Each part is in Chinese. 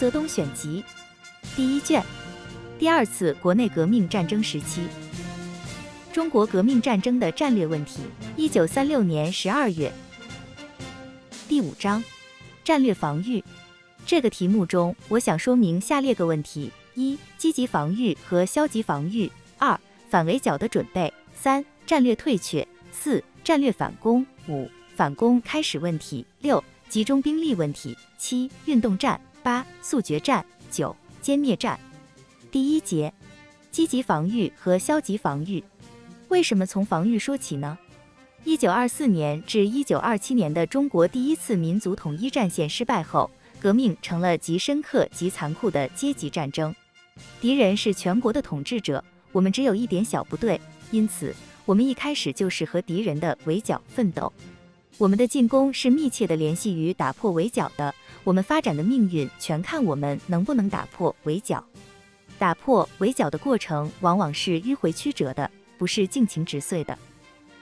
《毛泽东选集》第一卷，第二次国内革命战争时期，中国革命战争的战略问题。一九三六年十二月，第五章，战略防御。这个题目中，我想说明下列个问题：一、积极防御和消极防御；二、反围剿的准备；三、战略退却；四、战略反攻；五、反攻开始问题；六、集中兵力问题；七、运动战。八速决战，九歼灭战。第一节，积极防御和消极防御。为什么从防御说起呢？一九二四年至一九二七年的中国第一次民族统一战线失败后，革命成了极深刻、极残酷的阶级战争。敌人是全国的统治者，我们只有一点小部队，因此我们一开始就是和敌人的围剿奋斗。我们的进攻是密切的联系于打破围剿的，我们发展的命运全看我们能不能打破围剿。打破围剿的过程往往是迂回曲折的，不是尽情直遂的。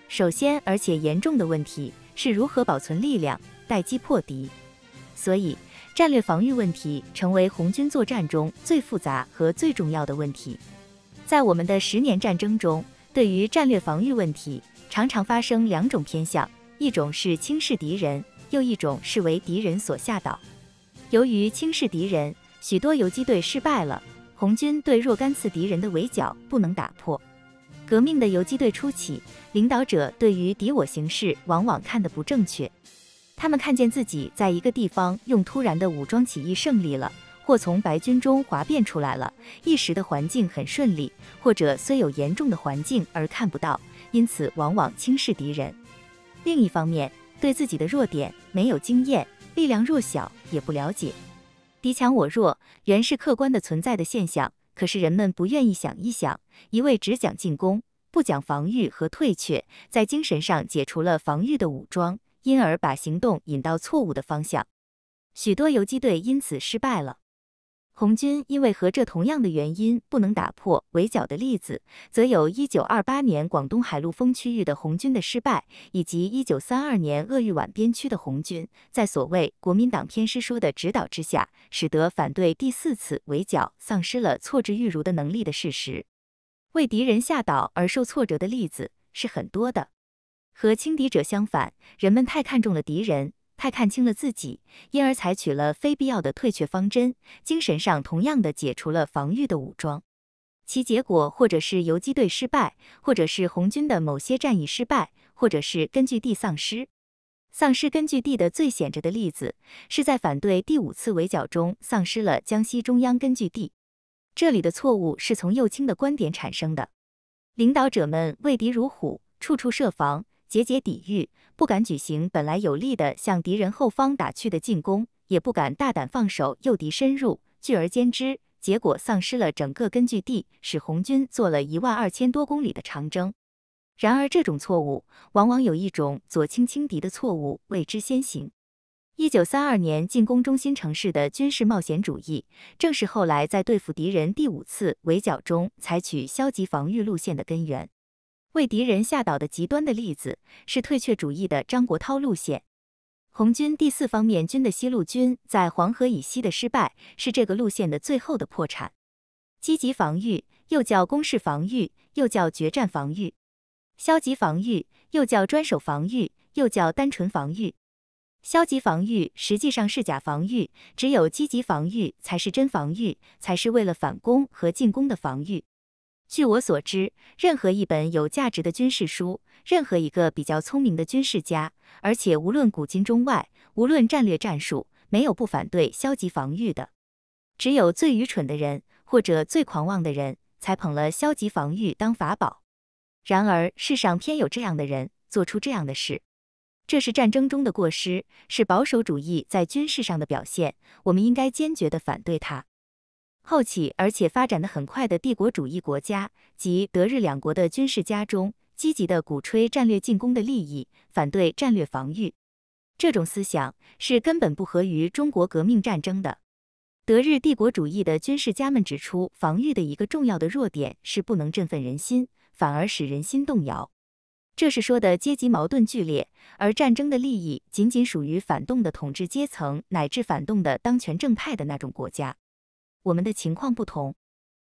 首先，而且严重的问题是如何保存力量，待机破敌。所以，战略防御问题成为红军作战中最复杂和最重要的问题。在我们的十年战争中，对于战略防御问题，常常发生两种偏向。一种是轻视敌人，又一种是为敌人所吓倒。由于轻视敌人，许多游击队失败了。红军对若干次敌人的围剿不能打破。革命的游击队初期，领导者对于敌我形势往往看得不正确。他们看见自己在一个地方用突然的武装起义胜利了，或从白军中哗变出来了，一时的环境很顺利，或者虽有严重的环境而看不到，因此往往轻视敌人。另一方面，对自己的弱点没有经验，力量弱小也不了解，敌强我弱原是客观的存在的现象。可是人们不愿意想一想，一味只讲进攻，不讲防御和退却，在精神上解除了防御的武装，因而把行动引到错误的方向。许多游击队因此失败了。红军因为和这同样的原因不能打破围剿的例子，则有一九二八年广东海陆丰区域的红军的失败，以及一九三二年鄂豫皖边区的红军在所谓国民党偏师书的指导之下，使得反对第四次围剿丧失了挫之愈如的能力的事实。为敌人下岛而受挫折的例子是很多的，和轻敌者相反，人们太看重了敌人。太看清了自己，因而采取了非必要的退却方针，精神上同样的解除了防御的武装，其结果或者是游击队失败，或者是红军的某些战役失败，或者是根据地丧失。丧失根据地的最显著的例子是在反对第五次围剿中丧失了江西中央根据地。这里的错误是从右倾的观点产生的，领导者们畏敌如虎，处处设防。节节抵御，不敢举行本来有利的向敌人后方打去的进攻，也不敢大胆放手诱敌深入，聚而歼之，结果丧失了整个根据地，使红军做了一万二千多公里的长征。然而，这种错误往往有一种左倾轻敌的错误为之先行。一九三二年进攻中心城市的军事冒险主义，正是后来在对付敌人第五次围剿中采取消极防御路线的根源。为敌人下倒的极端的例子是退却主义的张国焘路线。红军第四方面军的西路军在黄河以西的失败，是这个路线的最后的破产。积极防御又叫攻势防御，又叫决战防御；消极防御又叫专守防御，又叫单纯防御。消极防御实际上是假防御，只有积极防御才是真防御，才是为了反攻和进攻的防御。据我所知，任何一本有价值的军事书，任何一个比较聪明的军事家，而且无论古今中外，无论战略战术，没有不反对消极防御的。只有最愚蠢的人或者最狂妄的人才捧了消极防御当法宝。然而，世上偏有这样的人做出这样的事，这是战争中的过失，是保守主义在军事上的表现。我们应该坚决的反对它。后起而且发展的很快的帝国主义国家及德日两国的军事家中，积极的鼓吹战略进攻的利益，反对战略防御。这种思想是根本不合于中国革命战争的。德日帝国主义的军事家们指出，防御的一个重要的弱点是不能振奋人心，反而使人心动摇。这是说的阶级矛盾剧烈，而战争的利益仅仅属于反动的统治阶层，乃至反动的当权正派的那种国家。我们的情况不同，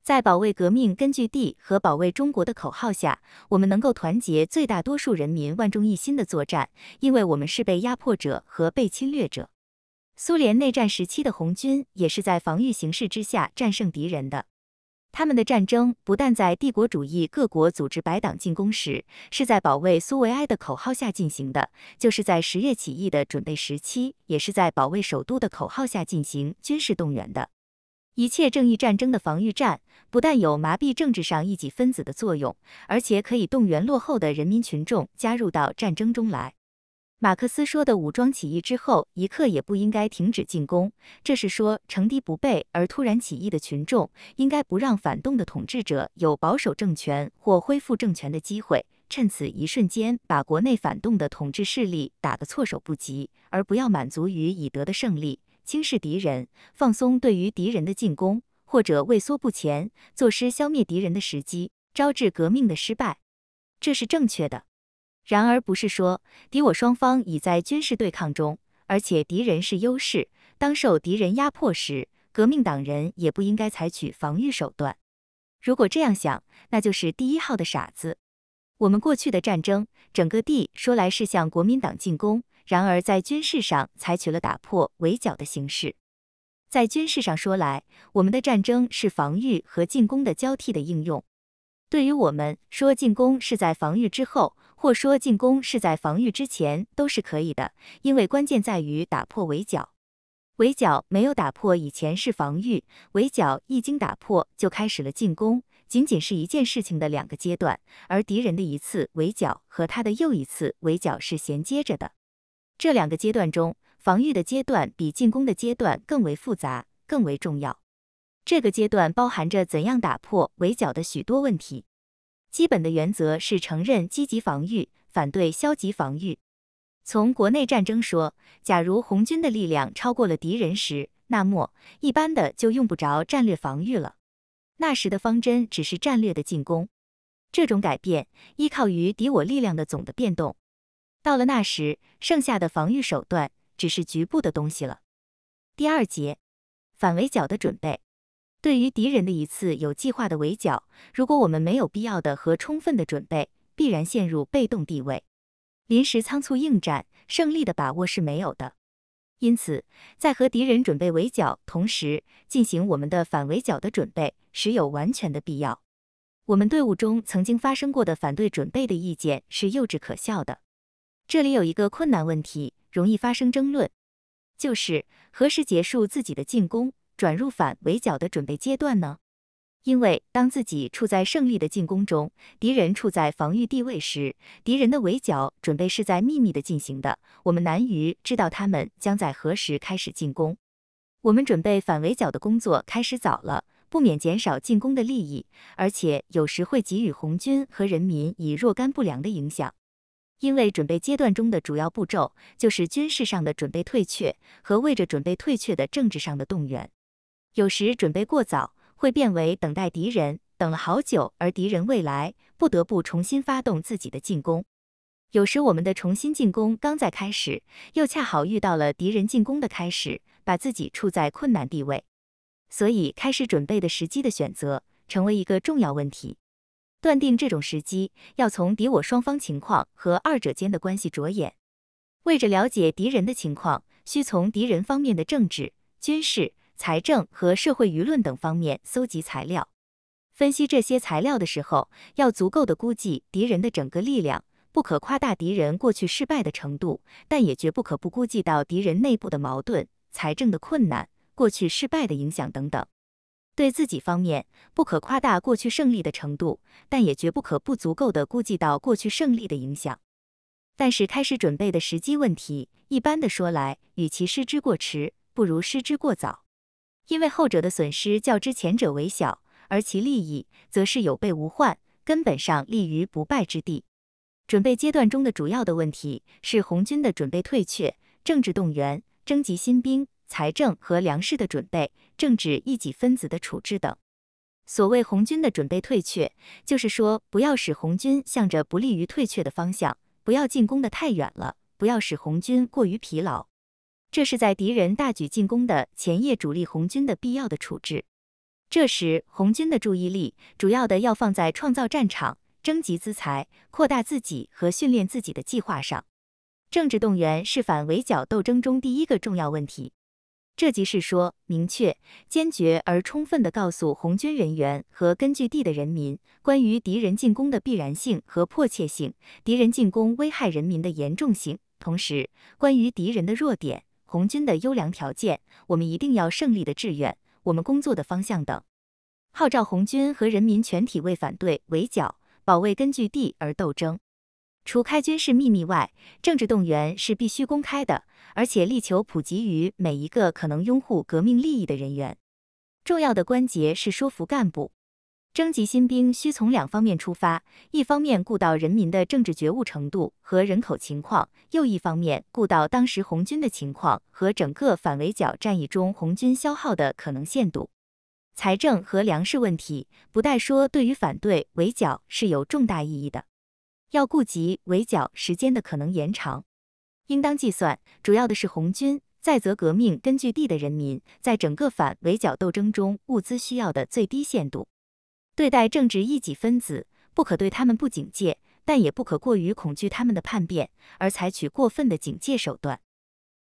在保卫革命根据地和保卫中国的口号下，我们能够团结最大多数人民，万众一心的作战，因为我们是被压迫者和被侵略者。苏联内战时期的红军也是在防御形势之下战胜敌人的。他们的战争不但在帝国主义各国组织白党进攻时是在保卫苏维埃的口号下进行的，就是在十月起义的准备时期，也是在保卫首都的口号下进行军事动员的。一切正义战争的防御战，不但有麻痹政治上异己分子的作用，而且可以动员落后的人民群众加入到战争中来。马克思说的“武装起义之后一刻也不应该停止进攻”，这是说，乘敌不备而突然起义的群众，应该不让反动的统治者有保守政权或恢复政权的机会，趁此一瞬间把国内反动的统治势力打得措手不及，而不要满足于已得的胜利。轻视敌人，放松对于敌人的进攻，或者畏缩不前，坐失消灭敌人的时机，招致革命的失败，这是正确的。然而，不是说敌我双方已在军事对抗中，而且敌人是优势，当受敌人压迫时，革命党人也不应该采取防御手段。如果这样想，那就是第一号的傻子。我们过去的战争，整个地说来是向国民党进攻。然而，在军事上采取了打破围剿的形式。在军事上说来，我们的战争是防御和进攻的交替的应用。对于我们说，进攻是在防御之后，或说进攻是在防御之前，都是可以的，因为关键在于打破围剿。围剿没有打破以前是防御，围剿一经打破就开始了进攻，仅仅是一件事情的两个阶段。而敌人的一次围剿和他的又一次围剿是衔接着的。这两个阶段中，防御的阶段比进攻的阶段更为复杂，更为重要。这个阶段包含着怎样打破围剿的许多问题。基本的原则是承认积极防御，反对消极防御。从国内战争说，假如红军的力量超过了敌人时，那么一般的就用不着战略防御了。那时的方针只是战略的进攻。这种改变依靠于敌我力量的总的变动。到了那时，剩下的防御手段只是局部的东西了。第二节，反围剿的准备。对于敌人的一次有计划的围剿，如果我们没有必要的和充分的准备，必然陷入被动地位，临时仓促应战，胜利的把握是没有的。因此，在和敌人准备围剿同时进行我们的反围剿的准备，时有完全的必要。我们队伍中曾经发生过的反对准备的意见，是幼稚可笑的。这里有一个困难问题，容易发生争论，就是何时结束自己的进攻，转入反围剿的准备阶段呢？因为当自己处在胜利的进攻中，敌人处在防御地位时，敌人的围剿准备是在秘密的进行的，我们难于知道他们将在何时开始进攻。我们准备反围剿的工作开始早了，不免减少进攻的利益，而且有时会给予红军和人民以若干不良的影响。因为准备阶段中的主要步骤就是军事上的准备退却和为着准备退却的政治上的动员。有时准备过早会变为等待敌人，等了好久而敌人未来不得不重新发动自己的进攻。有时我们的重新进攻刚在开始，又恰好遇到了敌人进攻的开始，把自己处在困难地位。所以开始准备的时机的选择成为一个重要问题。断定这种时机，要从敌我双方情况和二者间的关系着眼。为着了解敌人的情况，需从敌人方面的政治、军事、财政和社会舆论等方面搜集材料。分析这些材料的时候，要足够的估计敌人的整个力量，不可夸大敌人过去失败的程度，但也绝不可不估计到敌人内部的矛盾、财政的困难、过去失败的影响等等。对自己方面，不可夸大过去胜利的程度，但也绝不可不足够的估计到过去胜利的影响。但是开始准备的时机问题，一般的说来，与其失之过迟，不如失之过早，因为后者的损失较之前者为小，而其利益则是有备无患，根本上立于不败之地。准备阶段中的主要的问题是红军的准备退却、政治动员、征集新兵。财政和粮食的准备、政治异己分子的处置等。所谓红军的准备退却，就是说不要使红军向着不利于退却的方向，不要进攻的太远了，不要使红军过于疲劳。这是在敌人大举进攻的前夜，主力红军的必要的处置。这时，红军的注意力主要的要放在创造战场、征集资财、扩大自己和训练自己的计划上。政治动员是反围剿斗争中第一个重要问题。这即是说，明确、坚决而充分地告诉红军人员和根据地的人民，关于敌人进攻的必然性和迫切性，敌人进攻危害人民的严重性，同时关于敌人的弱点、红军的优良条件、我们一定要胜利的志愿、我们工作的方向等，号召红军和人民全体为反对围剿、保卫根据地而斗争。除开军事秘密外，政治动员是必须公开的，而且力求普及于每一个可能拥护革命利益的人员。重要的关节是说服干部，征集新兵需从两方面出发：一方面顾到人民的政治觉悟程度和人口情况，又一方面顾到当时红军的情况和整个反围剿战役中红军消耗的可能限度。财政和粮食问题，不带说，对于反对围剿是有重大意义的。要顾及围剿时间的可能延长，应当计算主要的是红军、在则革命根据地的人民在整个反围剿斗争中物资需要的最低限度。对待政治异己分子，不可对他们不警戒，但也不可过于恐惧他们的叛变而采取过分的警戒手段。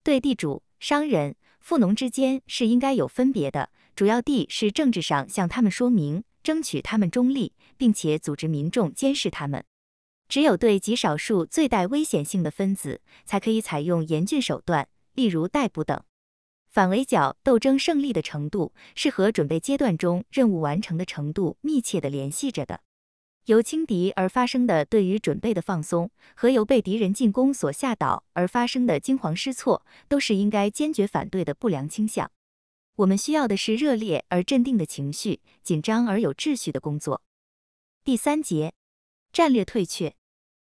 对地主、商人、富农之间是应该有分别的，主要地是政治上向他们说明，争取他们中立，并且组织民众监视他们。只有对极少数最带危险性的分子，才可以采用严峻手段，例如逮捕等。反围剿斗争胜利的程度，是和准备阶段中任务完成的程度密切地联系着的。由轻敌而发生的对于准备的放松，和由被敌人进攻所吓倒而发生的惊慌失措，都是应该坚决反对的不良倾向。我们需要的是热烈而镇定的情绪，紧张而有秩序的工作。第三节。战略退却，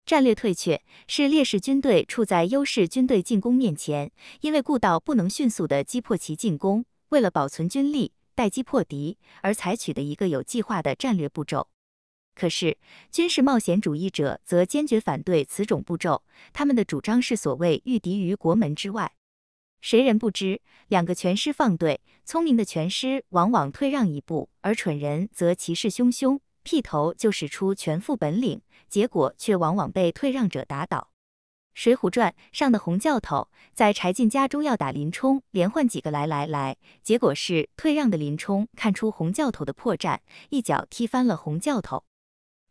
战略退却是劣势军队处在优势军队进攻面前，因为故道不能迅速的击破其进攻，为了保存军力，待机破敌而采取的一个有计划的战略步骤。可是，军事冒险主义者则坚决反对此种步骤，他们的主张是所谓御敌于国门之外。谁人不知，两个全师放队，聪明的全师往往退让一步，而蠢人则气势汹汹。劈头就使出全副本领，结果却往往被退让者打倒。《水浒传》上的洪教头在柴进家中要打林冲，连换几个来来来，结果是退让的林冲看出洪教头的破绽，一脚踢翻了洪教头。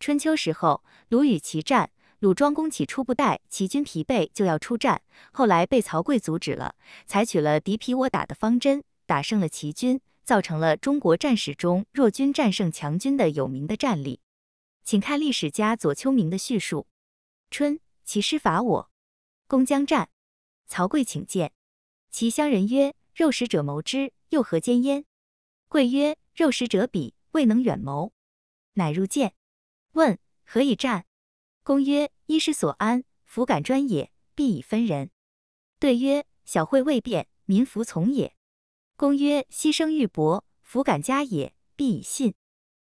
春秋时候，鲁与齐战，鲁庄公起初不待齐军疲惫就要出战，后来被曹刿阻止了，采取了敌疲我打的方针，打胜了齐军。造成了中国战史中弱军战胜强军的有名的战例，请看历史家左丘明的叙述：春，齐师伐我，公将战，曹刿请见。其乡人曰：“肉食者谋之，又何间焉？”刿曰：“肉食者鄙，未能远谋。”乃入见，问：“何以战？”公曰：“衣食所安，弗敢专也，必以分人。”对曰：“小惠未变，民服从也。”公曰：“牺牲玉帛，弗敢加也，必以信。”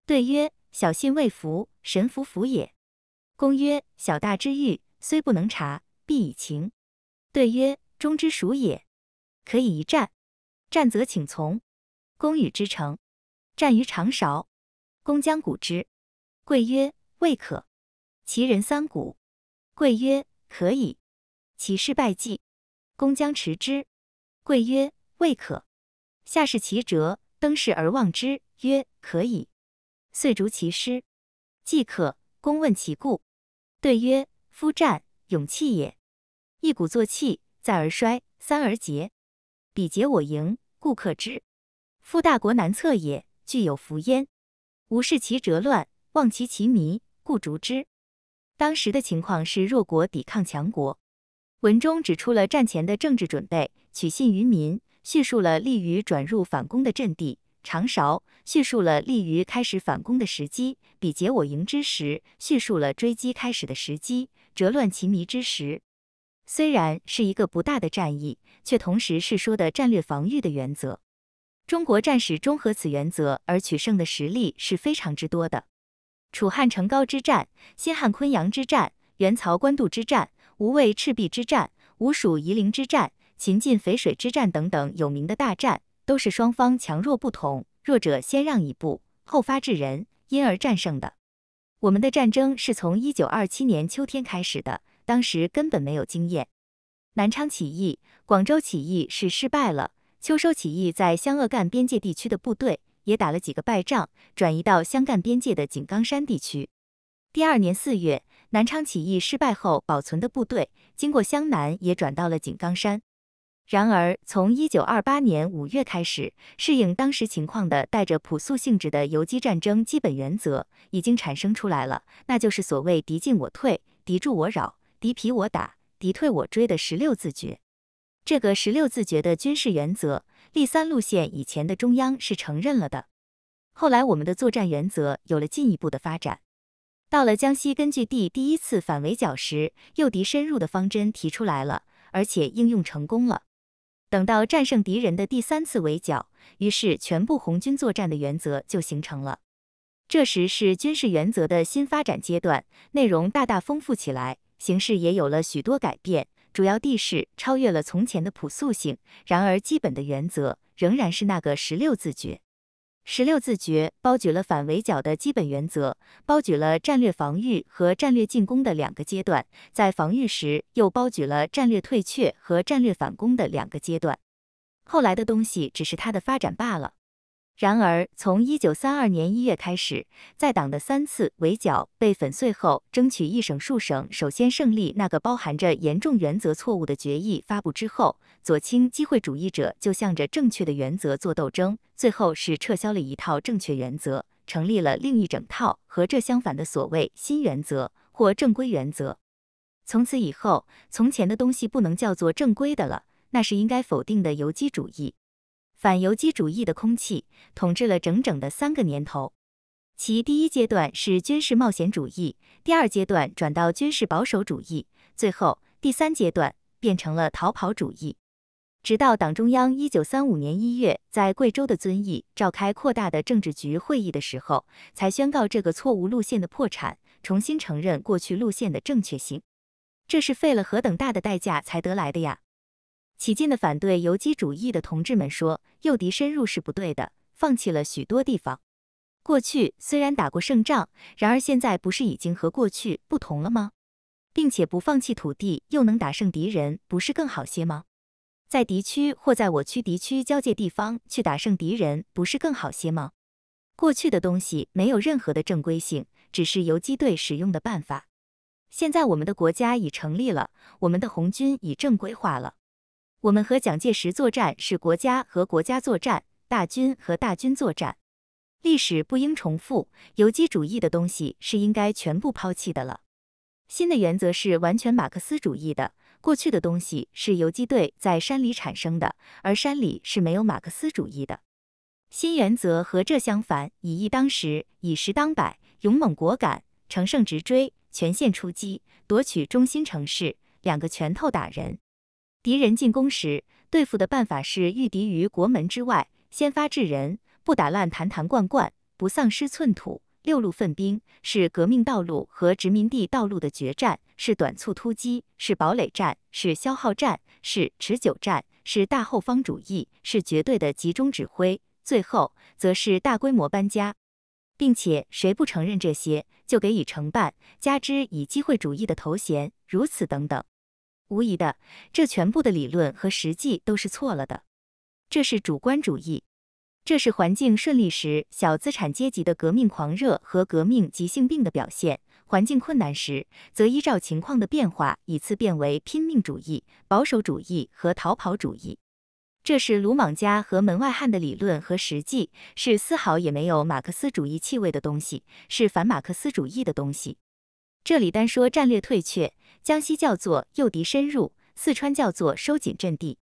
对曰：“小信未孚，神弗服也。”公曰：“小大之欲，虽不能察，必以情。”对曰：“忠之属也，可以一战。战则请从。”公与之成。战于长勺。公将鼓之，贵曰：“未可。”其人三鼓，贵曰：“可以。”其事败绩。公将持之，贵曰：“未可。”下视其辙，登轼而望之，曰：可矣。遂逐其师。既可，公问其故。对曰：夫战，勇气也。一鼓作气，再而衰，三而竭。彼竭我盈，故克之。夫大国，难测也，惧有伏焉。吾视其辙乱，望其旗靡，故逐之。当时的情况是弱国抵抗强国。文中指出了战前的政治准备，取信于民。叙述了利于转入反攻的阵地长勺，叙述了利于开始反攻的时机比劫我营之时，叙述了追击开始的时机折乱其迷之时。虽然是一个不大的战役，却同时是说的战略防御的原则。中国战史中合此原则而取胜的实力是非常之多的。楚汉成皋之战、新汉昆阳之战、元曹官渡之战、吴魏赤壁之战、吴蜀夷陵之战。秦晋淝水之战等等有名的大战，都是双方强弱不同，弱者先让一步，后发制人，因而战胜的。我们的战争是从一九二七年秋天开始的，当时根本没有经验。南昌起义、广州起义是失败了，秋收起义在湘鄂赣边界地区的部队也打了几个败仗，转移到湘赣边界的井冈山地区。第二年四月，南昌起义失败后保存的部队，经过湘南也转到了井冈山。然而，从一九二八年五月开始，适应当时情况的、带着朴素性质的游击战争基本原则已经产生出来了，那就是所谓“敌进我退，敌驻我扰，敌疲我打，敌退我追”的十六字诀。这个十六字诀的军事原则，立三路线以前的中央是承认了的。后来，我们的作战原则有了进一步的发展。到了江西根据地第一次反围剿时，诱敌深入的方针提出来了，而且应用成功了。等到战胜敌人的第三次围剿，于是全部红军作战的原则就形成了。这时是军事原则的新发展阶段，内容大大丰富起来，形式也有了许多改变，主要地势超越了从前的朴素性。然而，基本的原则仍然是那个十六字诀。十六字诀包举了反围剿的基本原则，包举了战略防御和战略进攻的两个阶段，在防御时又包举了战略退却和战略反攻的两个阶段。后来的东西只是它的发展罢了。然而，从一九三二年一月开始，在党的三次围剿被粉碎后，争取一省数省首先胜利那个包含着严重原则错误的决议发布之后，左倾机会主义者就向着正确的原则做斗争，最后是撤销了一套正确原则，成立了另一整套和这相反的所谓新原则或正规原则。从此以后，从前的东西不能叫做正规的了，那是应该否定的游击主义。反游击主义的空气统治了整整的三个年头，其第一阶段是军事冒险主义，第二阶段转到军事保守主义，最后第三阶段变成了逃跑主义。直到党中央一九三五年一月在贵州的遵义召开扩大的政治局会议的时候，才宣告这个错误路线的破产，重新承认过去路线的正确性。这是费了何等大的代价才得来的呀！起劲的反对游击主义的同志们说：“诱敌深入是不对的，放弃了许多地方。过去虽然打过胜仗，然而现在不是已经和过去不同了吗？并且不放弃土地，又能打胜敌人，不是更好些吗？在敌区或在我区敌区交界地方去打胜敌人，不是更好些吗？过去的东西没有任何的正规性，只是游击队使用的办法。现在我们的国家已成立了，我们的红军已正规化了。”我们和蒋介石作战是国家和国家作战，大军和大军作战。历史不应重复，游击主义的东西是应该全部抛弃的了。新的原则是完全马克思主义的，过去的东西是游击队在山里产生的，而山里是没有马克思主义的。新原则和这相反，以一当十，以十当百，勇猛果敢，乘胜直追，全线出击，夺取中心城市，两个拳头打人。敌人进攻时，对付的办法是御敌于国门之外，先发制人，不打烂坛坛罐罐，不丧失寸土。六路奋兵是革命道路和殖民地道路的决战，是短促突击，是堡垒战，是消耗战，是持久战，是大后方主义，是绝对的集中指挥。最后，则是大规模搬家，并且谁不承认这些，就给予承办，加之以机会主义的头衔，如此等等。无疑的，这全部的理论和实际都是错了的，这是主观主义，这是环境顺利时小资产阶级的革命狂热和革命急性病的表现；环境困难时，则依照情况的变化，以次变为拼命主义、保守主义和逃跑主义。这是鲁莽家和门外汉的理论和实际，是丝毫也没有马克思主义气味的东西，是反马克思主义的东西。这里单说战略退却。江西叫做诱敌深入，四川叫做收紧阵地。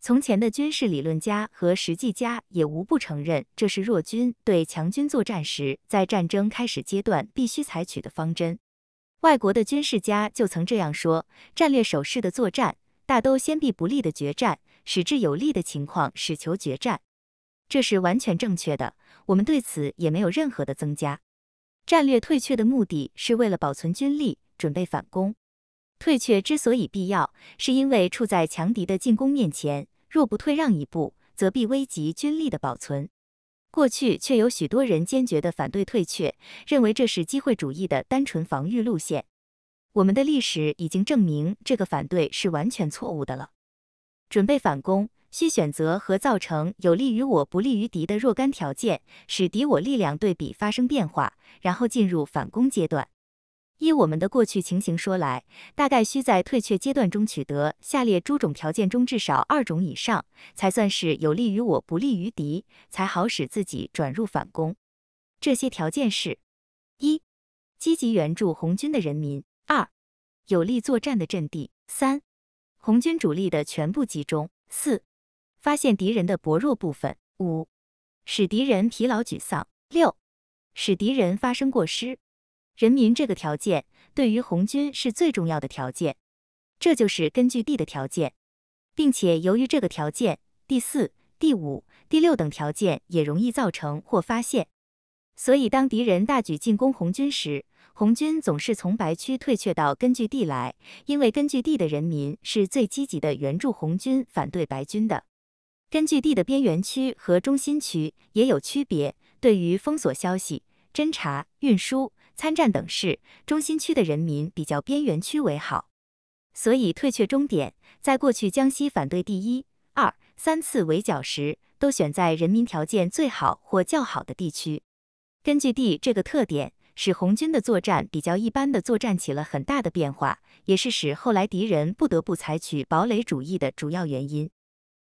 从前的军事理论家和实际家也无不承认，这是弱军对强军作战时，在战争开始阶段必须采取的方针。外国的军事家就曾这样说：战略守势的作战，大都先避不利的决战，使至有利的情况，使求决战。这是完全正确的。我们对此也没有任何的增加。战略退却的目的是为了保存军力，准备反攻。退却之所以必要，是因为处在强敌的进攻面前，若不退让一步，则必危及军力的保存。过去却有许多人坚决地反对退却，认为这是机会主义的单纯防御路线。我们的历史已经证明，这个反对是完全错误的了。准备反攻，需选择和造成有利于我不利于敌的若干条件，使敌我力量对比发生变化，然后进入反攻阶段。依我们的过去情形说来，大概需在退却阶段中取得下列诸种条件中至少二种以上，才算是有利于我，不利于敌，才好使自己转入反攻。这些条件是：一、积极援助红军的人民；二、有利作战的阵地；三、红军主力的全部集中；四、发现敌人的薄弱部分；五、使敌人疲劳沮丧；六、使敌人发生过失。人民这个条件对于红军是最重要的条件，这就是根据地的条件，并且由于这个条件，第四、第五、第六等条件也容易造成或发现。所以，当敌人大举进攻红军时，红军总是从白区退却到根据地来，因为根据地的人民是最积极的援助红军反对白军的。根据地的边缘区和中心区也有区别，对于封锁消息、侦查、运输。参战等事，中心区的人民比较边缘区为好，所以退却终点，在过去江西反对第一、二、三次围剿时，都选在人民条件最好或较好的地区。根据地这个特点，使红军的作战比较一般的作战起了很大的变化，也是使后来敌人不得不采取堡垒主义的主要原因。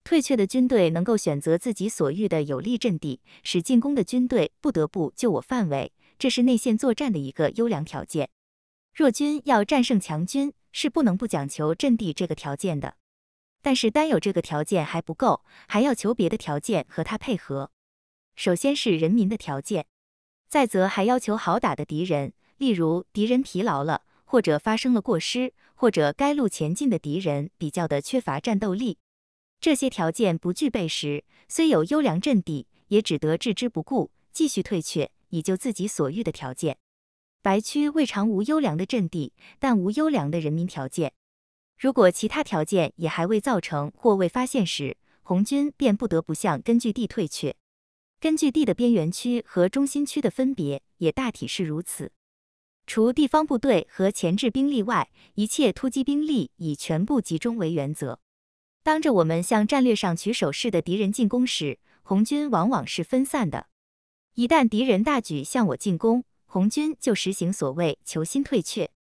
退却的军队能够选择自己所遇的有利阵地，使进攻的军队不得不就我范围。这是内线作战的一个优良条件。弱军要战胜强军，是不能不讲求阵地这个条件的。但是单有这个条件还不够，还要求别的条件和他配合。首先是人民的条件，再则还要求好打的敌人，例如敌人疲劳了，或者发生了过失，或者该路前进的敌人比较的缺乏战斗力。这些条件不具备时，虽有优良阵地，也只得置之不顾，继续退却。以就自己所欲的条件，白区未尝无优良的阵地，但无优良的人民条件。如果其他条件也还未造成或未发现时，红军便不得不向根据地退却。根据地的边缘区和中心区的分别也大体是如此。除地方部队和前置兵力外，一切突击兵力以全部集中为原则。当着我们向战略上取手势的敌人进攻时，红军往往是分散的。一旦敌人大举向我进攻，红军就实行所谓求心退却。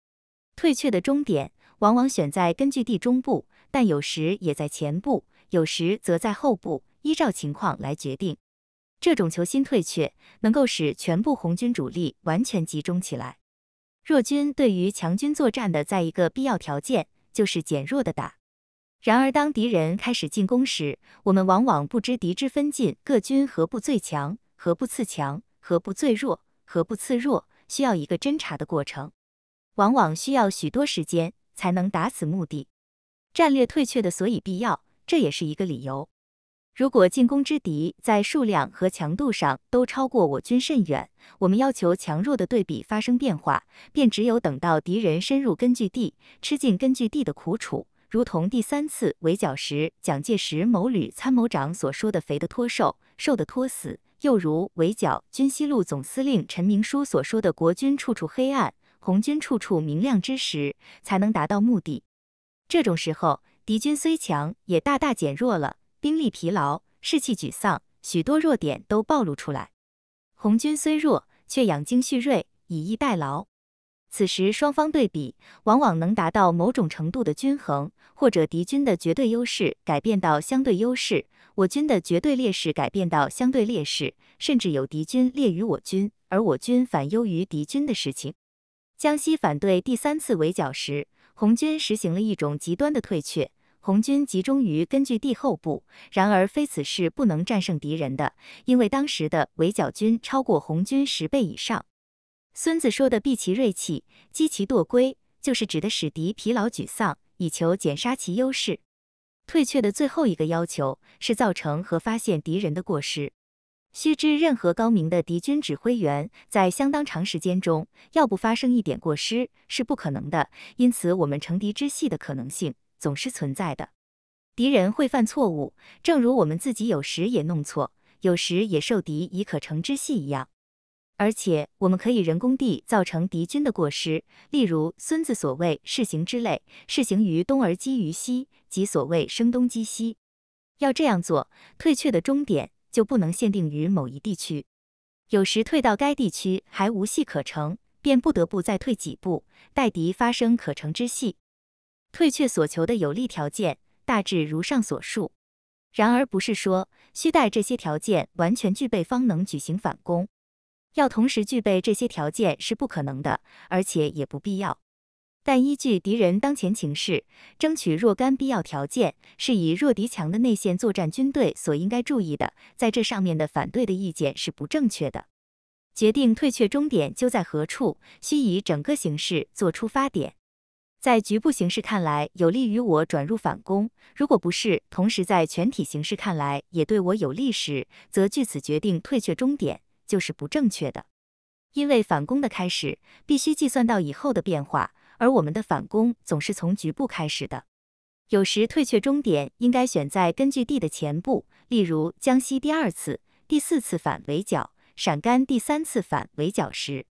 退却的终点往往选在根据地中部，但有时也在前部，有时则在后部，依照情况来决定。这种求心退却能够使全部红军主力完全集中起来。弱军对于强军作战的再一个必要条件就是减弱的打。然而当敌人开始进攻时，我们往往不知敌之分进，各军何部最强。何不自强？何不最弱？何不自弱？需要一个侦查的过程，往往需要许多时间才能达此目的。战略退却的所以必要，这也是一个理由。如果进攻之敌在数量和强度上都超过我军甚远，我们要求强弱的对比发生变化，便只有等到敌人深入根据地，吃尽根据地的苦楚，如同第三次围剿时蒋介石某旅参谋长所说的“肥的脱瘦，瘦的脱死”。又如围剿军西路总司令陈明书所说的“国军处处黑暗，红军处处明亮”之时，才能达到目的。这种时候，敌军虽强，也大大减弱了兵力，疲劳，士气沮丧，许多弱点都暴露出来。红军虽弱，却养精蓄锐，以逸待劳。此时，双方对比往往能达到某种程度的均衡，或者敌军的绝对优势改变到相对优势，我军的绝对劣势改变到相对劣势，甚至有敌军劣于我军，而我军反优于敌军的事情。江西反对第三次围剿时，红军实行了一种极端的退却，红军集中于根据地后部。然而，非此事不能战胜敌人的，因为当时的围剿军超过红军十倍以上。孙子说的“避其锐气，击其惰归”，就是指的使敌疲劳沮丧，以求减杀其优势。退却的最后一个要求是造成和发现敌人的过失。须知，任何高明的敌军指挥员，在相当长时间中，要不发生一点过失是不可能的。因此，我们成敌之隙的可能性总是存在的。敌人会犯错误，正如我们自己有时也弄错，有时也受敌以可成之隙一样。而且，我们可以人工地造成敌军的过失，例如孙子所谓“势行之类，“势行于东而击于西”，即所谓“声东击西”。要这样做，退却的终点就不能限定于某一地区。有时退到该地区还无隙可乘，便不得不再退几步，待敌发生可乘之隙。退却所求的有利条件，大致如上所述。然而，不是说需待这些条件完全具备方能举行反攻。要同时具备这些条件是不可能的，而且也不必要。但依据敌人当前形势，争取若干必要条件，是以弱敌强的内线作战军队所应该注意的。在这上面的反对的意见是不正确的。决定退却终点就在何处，需以整个形势做出发点。在局部形势看来有利于我转入反攻，如果不是同时在全体形势看来也对我有利时，则据此决定退却终点。就是不正确的，因为反攻的开始必须计算到以后的变化，而我们的反攻总是从局部开始的。有时退却终点应该选在根据地的前部，例如江西第二次、第四次反围剿，陕甘第三次反围剿时；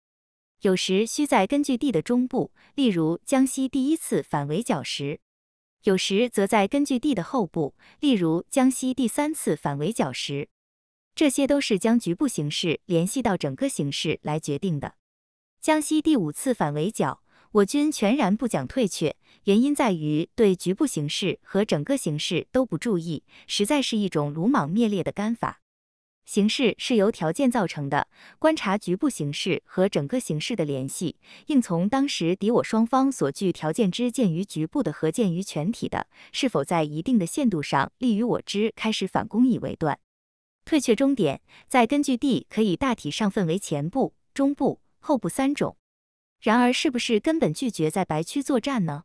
有时需在根据地的中部，例如江西第一次反围剿时；有时则在根据地的后部，例如江西第三次反围剿时。这些都是将局部形势联系到整个形势来决定的。江西第五次反围剿，我军全然不讲退却，原因在于对局部形势和整个形势都不注意，实在是一种鲁莽灭裂的干法。形势是由条件造成的，观察局部形势和整个形势的联系，应从当时敌我双方所具条件之鉴于局部的和鉴于全体的，是否在一定的限度上利于我之开始反攻以为断。退却终点在根据地可以大体上分为前部、中部、后部三种。然而，是不是根本拒绝在白区作战呢？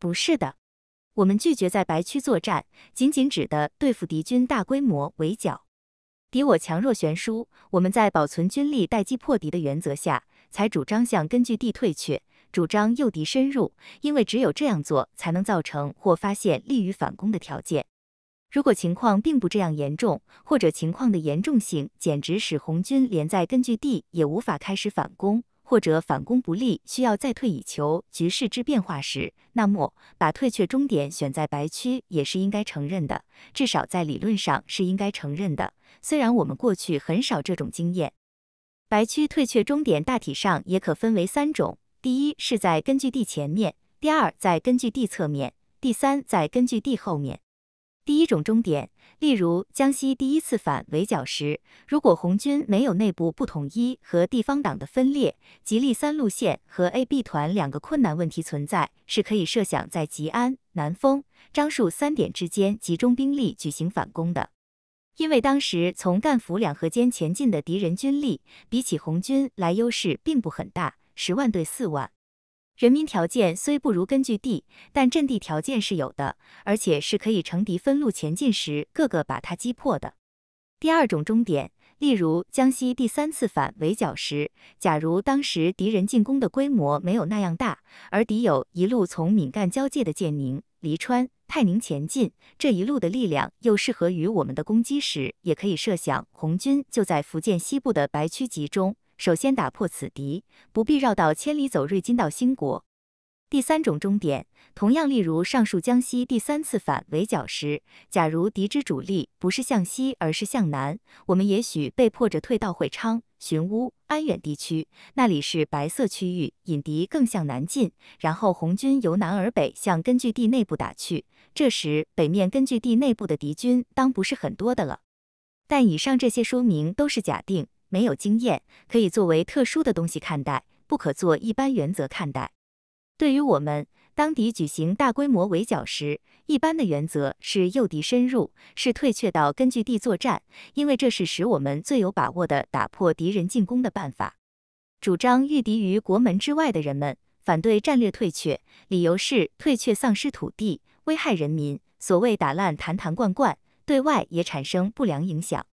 不是的，我们拒绝在白区作战，仅仅指的对付敌军大规模围剿。敌我强弱悬殊，我们在保存军力、待机破敌的原则下，才主张向根据地退却，主张诱敌深入，因为只有这样做，才能造成或发现利于反攻的条件。如果情况并不这样严重，或者情况的严重性简直使红军连在根据地也无法开始反攻，或者反攻不利，需要再退以求局势之变化时，那么把退却终点选在白区也是应该承认的，至少在理论上是应该承认的。虽然我们过去很少这种经验，白区退却终点大体上也可分为三种：第一是在根据地前面，第二在根据地侧面，第三在根据地后面。第一种终点，例如江西第一次反围剿时，如果红军没有内部不统一和地方党的分裂，吉利三路线和 A、B 团两个困难问题存在，是可以设想在吉安、南丰、樟树三点之间集中兵力举行反攻的。因为当时从赣抚两河间前进的敌人军力，比起红军来优势并不很大，十万对四万。人民条件虽不如根据地，但阵地条件是有的，而且是可以乘敌分路前进时，个个把它击破的。第二种终点，例如江西第三次反围剿时，假如当时敌人进攻的规模没有那样大，而敌友一路从闽赣交界的建宁、黎川、泰宁前进，这一路的力量又适合于我们的攻击时，也可以设想红军就在福建西部的白区集中。首先打破此敌，不必绕道千里走瑞金到兴国。第三种终点，同样，例如上述江西第三次反围剿时，假如敌之主力不是向西，而是向南，我们也许被迫着退到会昌、寻乌、安远地区，那里是白色区域，引敌更向南进，然后红军由南而北向根据地内部打去。这时北面根据地内部的敌军当不是很多的了。但以上这些说明都是假定。没有经验可以作为特殊的东西看待，不可做一般原则看待。对于我们当敌举行大规模围剿时，一般的原则是诱敌深入，是退却到根据地作战，因为这是使我们最有把握的打破敌人进攻的办法。主张御敌于国门之外的人们，反对战略退却，理由是退却丧失土地，危害人民。所谓打烂坛坛罐罐，对外也产生不良影响。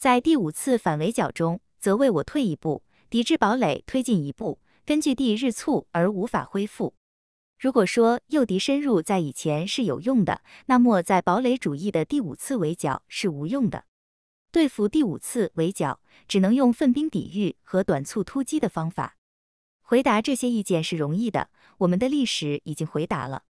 在第五次反围剿中，则为我退一步，敌之堡垒推进一步，根据地日促而无法恢复。如果说诱敌深入在以前是有用的，那么在堡垒主义的第五次围剿是无用的。对付第五次围剿，只能用分兵抵御和短促突击的方法。回答这些意见是容易的，我们的历史已经回答了。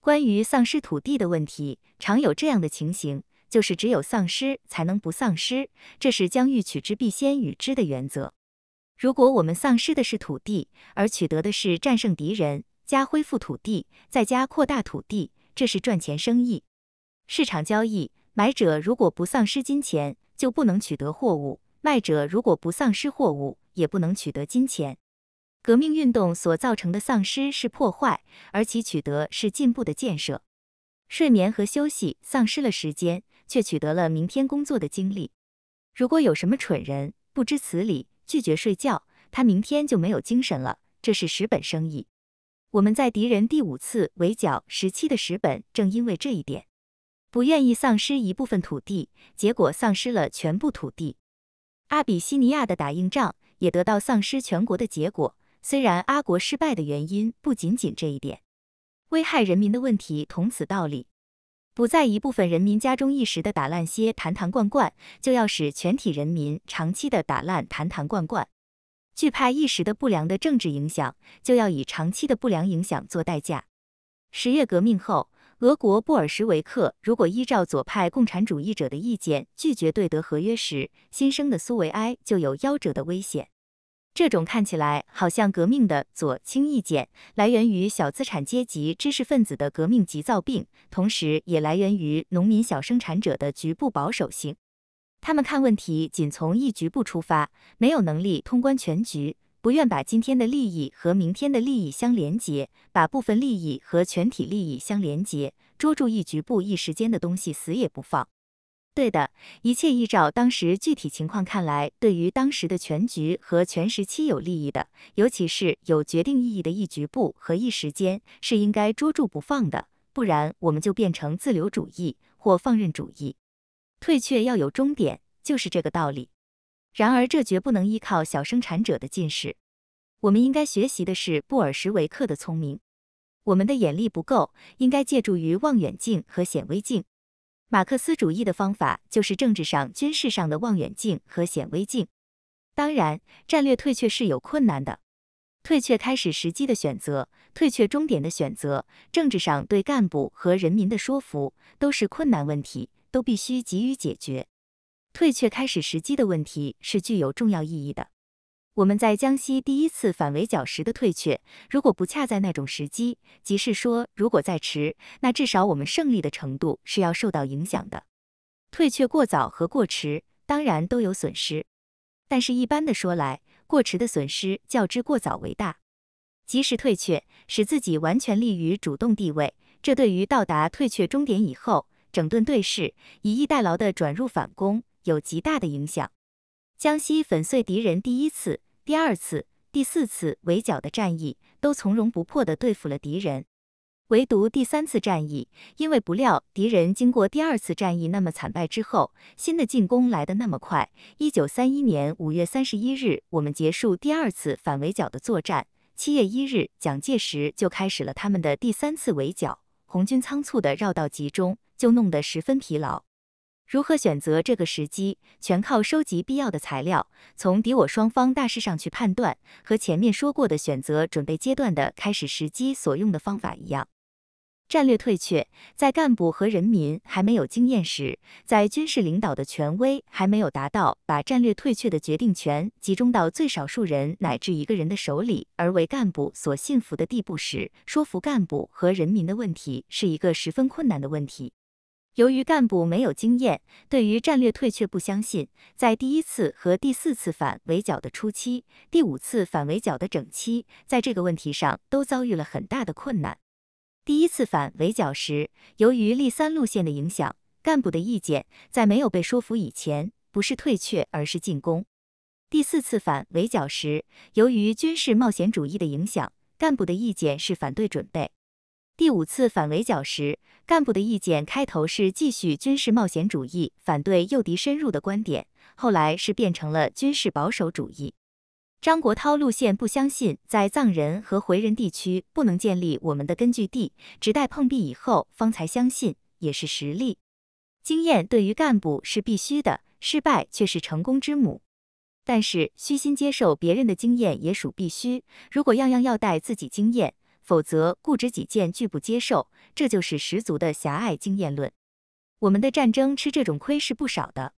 关于丧失土地的问题，常有这样的情形。就是只有丧失才能不丧失，这是将欲取之必先与之的原则。如果我们丧失的是土地，而取得的是战胜敌人、加恢复土地、再加扩大土地，这是赚钱生意、市场交易。买者如果不丧失金钱，就不能取得货物；卖者如果不丧失货物，也不能取得金钱。革命运动所造成的丧失是破坏，而其取得是进步的建设。睡眠和休息丧失了时间。却取得了明天工作的经历。如果有什么蠢人不知此理，拒绝睡觉，他明天就没有精神了。这是十本生意。我们在敌人第五次围剿时期的十本，正因为这一点，不愿意丧失一部分土地，结果丧失了全部土地。阿比西尼亚的打硬仗也得到丧失全国的结果。虽然阿国失败的原因不仅仅这一点，危害人民的问题同此道理。不在一部分人民家中一时的打烂些坛坛罐罐，就要使全体人民长期的打烂坛坛罐罐。惧怕一时的不良的政治影响，就要以长期的不良影响做代价。十月革命后，俄国布尔什维克如果依照左派共产主义者的意见拒绝对德和约时，新生的苏维埃就有夭折的危险。这种看起来好像革命的左倾意见，来源于小资产阶级知识分子的革命急躁病，同时也来源于农民小生产者的局部保守性。他们看问题仅从一局部出发，没有能力通关全局，不愿把今天的利益和明天的利益相连结，把部分利益和全体利益相连结，捉住一局部、一时间的东西死也不放。对的，一切依照当时具体情况看来，对于当时的全局和全时期有利益的，尤其是有决定意义的一局部和一时间，是应该捉住不放的，不然我们就变成自由主义或放任主义。退却要有终点，就是这个道理。然而这绝不能依靠小生产者的近视，我们应该学习的是布尔什维克的聪明。我们的眼力不够，应该借助于望远镜和显微镜。马克思主义的方法就是政治上、军事上的望远镜和显微镜。当然，战略退却是有困难的。退却开始时机的选择、退却终点的选择、政治上对干部和人民的说服，都是困难问题，都必须给予解决。退却开始时机的问题是具有重要意义的。我们在江西第一次反围剿时的退却，如果不恰在那种时机，即是说如果再迟，那至少我们胜利的程度是要受到影响的。退却过早和过迟，当然都有损失，但是一般的说来，过迟的损失较之过早为大。及时退却，使自己完全立于主动地位，这对于到达退却终点以后整顿队势、以逸待劳的转入反攻，有极大的影响。江西粉碎敌人第一次。第二次、第四次围剿的战役都从容不迫地对付了敌人，唯独第三次战役，因为不料敌人经过第二次战役那么惨败之后，新的进攻来得那么快。一九三一年五月三十一日，我们结束第二次反围剿的作战；七月一日，蒋介石就开始了他们的第三次围剿。红军仓促地绕道集中，就弄得十分疲劳。如何选择这个时机，全靠收集必要的材料，从敌我双方大势上去判断，和前面说过的选择准备阶段的开始时机所用的方法一样。战略退却，在干部和人民还没有经验时，在军事领导的权威还没有达到把战略退却的决定权集中到最少数人乃至一个人的手里而为干部所信服的地步时，说服干部和人民的问题是一个十分困难的问题。由于干部没有经验，对于战略退却不相信，在第一次和第四次反围剿的初期，第五次反围剿的整期，在这个问题上都遭遇了很大的困难。第一次反围剿时，由于“立三路线”的影响，干部的意见在没有被说服以前，不是退却，而是进攻。第四次反围剿时，由于军事冒险主义的影响，干部的意见是反对准备。第五次反围剿时，干部的意见开头是继续军事冒险主义，反对诱敌深入的观点，后来是变成了军事保守主义。张国焘路线不相信在藏人和回人地区不能建立我们的根据地，只待碰壁以后方才相信，也是实力。经验对于干部是必须的，失败却是成功之母。但是虚心接受别人的经验也属必须，如果样样要带自己经验。否则固执己见，拒不接受，这就是十足的狭隘经验论。我们的战争吃这种亏是不少的。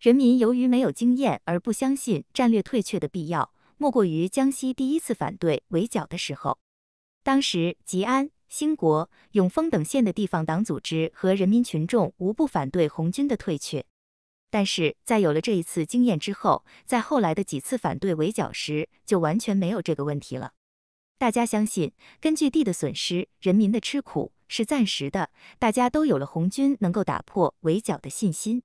人民由于没有经验而不相信战略退却的必要，莫过于江西第一次反对围剿的时候。当时吉安、兴国、永丰等县的地方党组织和人民群众无不反对红军的退却。但是在有了这一次经验之后，在后来的几次反对围剿时，就完全没有这个问题了。大家相信根据地的损失、人民的吃苦是暂时的，大家都有了红军能够打破围剿的信心。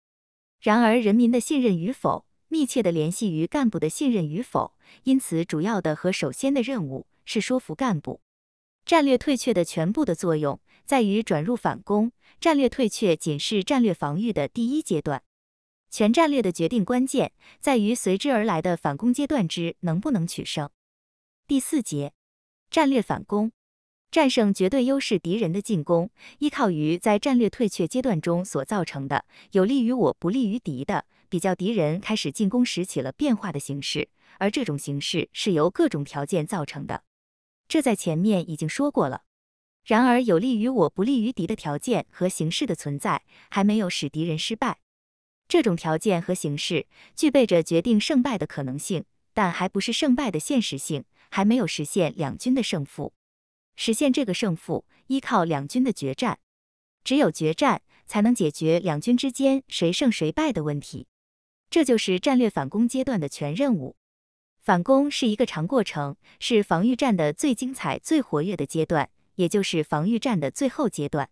然而，人民的信任与否密切的联系于干部的信任与否，因此主要的和首先的任务是说服干部。战略退却的全部的作用在于转入反攻，战略退却仅是战略防御的第一阶段，全战略的决定关键在于随之而来的反攻阶段之能不能取胜。第四节。战略反攻，战胜绝对优势敌人的进攻，依靠于在战略退却阶段中所造成的有利于我不利于敌的比较敌人开始进攻时起了变化的形式，而这种形式是由各种条件造成的，这在前面已经说过了。然而，有利于我不利于敌的条件和形式的存在，还没有使敌人失败。这种条件和形式具备着决定胜败的可能性，但还不是胜败的现实性。还没有实现两军的胜负，实现这个胜负依靠两军的决战，只有决战才能解决两军之间谁胜谁败的问题。这就是战略反攻阶段的全任务。反攻是一个长过程，是防御战的最精彩、最活跃的阶段，也就是防御战的最后阶段。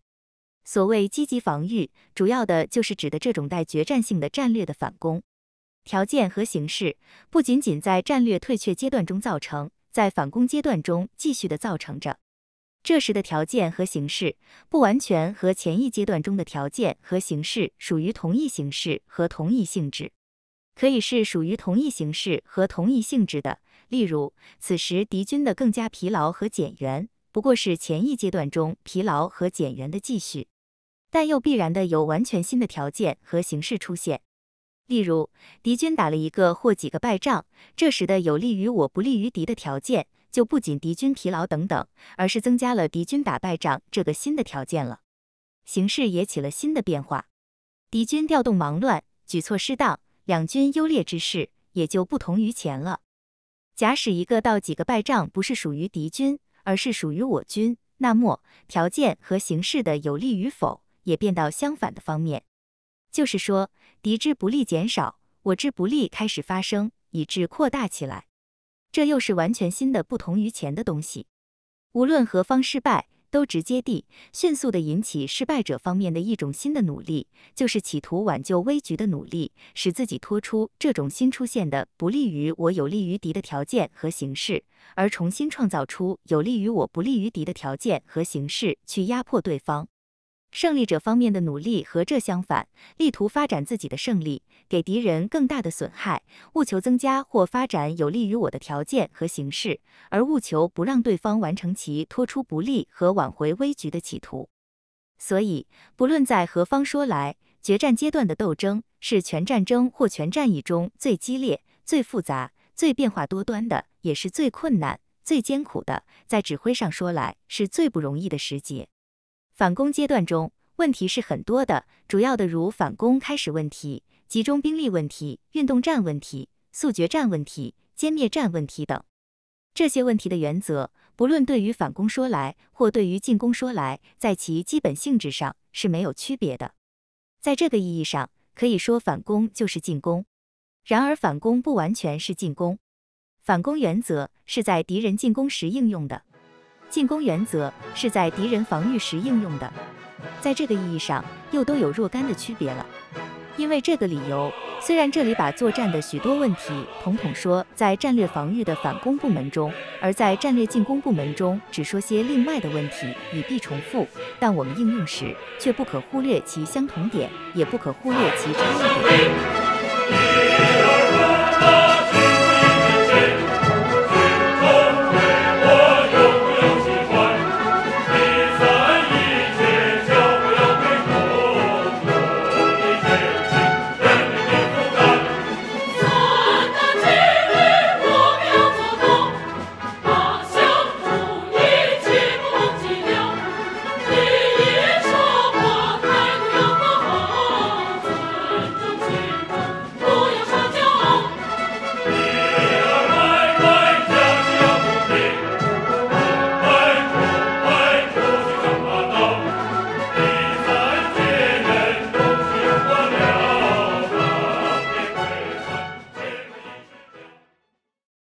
所谓积极防御，主要的就是指的这种带决战性的战略的反攻。条件和形式不仅仅在战略退却阶段中造成。在反攻阶段中继续的造成着，这时的条件和形式不完全和前一阶段中的条件和形式属于同一形式和同一性质，可以是属于同一形式和同一性质的。例如，此时敌军的更加疲劳和减员，不过是前一阶段中疲劳和减员的继续，但又必然的有完全新的条件和形式出现。例如，敌军打了一个或几个败仗，这时的有利于我不利于敌的条件，就不仅敌军疲劳等等，而是增加了敌军打败仗这个新的条件了，形势也起了新的变化。敌军调动忙乱，举措失当，两军优劣之势也就不同于前了。假使一个到几个败仗不是属于敌军，而是属于我军，那么条件和形势的有利于否也变到相反的方面，就是说。敌之不利减少，我之不利开始发生，以致扩大起来。这又是完全新的、不同于前的东西。无论何方失败，都直接地、迅速地引起失败者方面的一种新的努力，就是企图挽救危局的努力，使自己脱出这种新出现的不利于我、有利于敌的条件和形式，而重新创造出有利于我不利于敌的条件和形式，去压迫对方。胜利者方面的努力和这相反，力图发展自己的胜利，给敌人更大的损害，务求增加或发展有利于我的条件和形势，而务求不让对方完成其拖出不利和挽回危局的企图。所以，不论在何方说来，决战阶段的斗争是全战争或全战役中最激烈、最复杂、最变化多端的，也是最困难、最艰苦的，在指挥上说来是最不容易的时节。反攻阶段中，问题是很多的，主要的如反攻开始问题、集中兵力问题、运动战问题、速决战问题、歼灭战问题等。这些问题的原则，不论对于反攻说来，或对于进攻说来，在其基本性质上是没有区别的。在这个意义上，可以说反攻就是进攻。然而，反攻不完全是进攻，反攻原则是在敌人进攻时应用的。进攻原则是在敌人防御时应用的，在这个意义上又都有若干的区别了。因为这个理由，虽然这里把作战的许多问题统统说在战略防御的反攻部门中，而在战略进攻部门中只说些另外的问题以避重复，但我们应用时却不可忽略其相同点，也不可忽略其差异点。